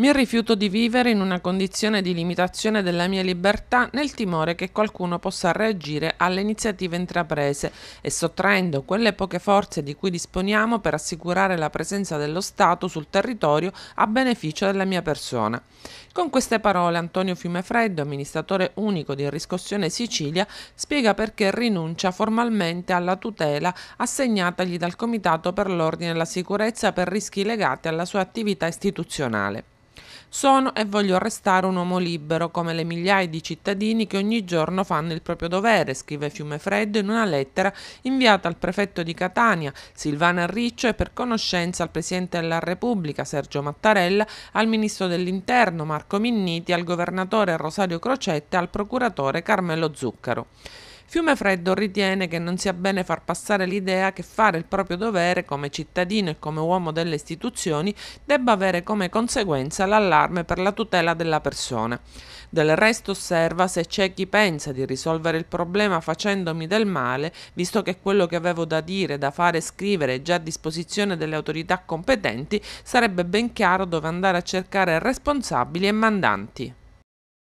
Mi rifiuto di vivere in una condizione di limitazione della mia libertà nel timore che qualcuno possa reagire alle iniziative intraprese e sottraendo quelle poche forze di cui disponiamo per assicurare la presenza dello Stato sul territorio a beneficio della mia persona. Con queste parole Antonio Fiumefreddo, amministratore unico di Riscossione Sicilia, spiega perché rinuncia formalmente alla tutela assegnatagli dal Comitato per l'Ordine e la Sicurezza per rischi legati alla sua attività istituzionale. Sono e voglio restare un uomo libero, come le migliaia di cittadini che ogni giorno fanno il proprio dovere, scrive Fiume Freddo in una lettera inviata al prefetto di Catania, Silvana Riccio, e per conoscenza al Presidente della Repubblica, Sergio Mattarella, al Ministro dell'Interno, Marco Minniti, al Governatore Rosario Crocetta e al Procuratore Carmelo Zuccaro. Fiumefreddo ritiene che non sia bene far passare l'idea che fare il proprio dovere come cittadino e come uomo delle istituzioni debba avere come conseguenza l'allarme per la tutela della persona. Del resto osserva se c'è chi pensa di risolvere il problema facendomi del male, visto che quello che avevo da dire, da fare e scrivere è già a disposizione delle autorità competenti, sarebbe ben chiaro dove andare a cercare responsabili e mandanti.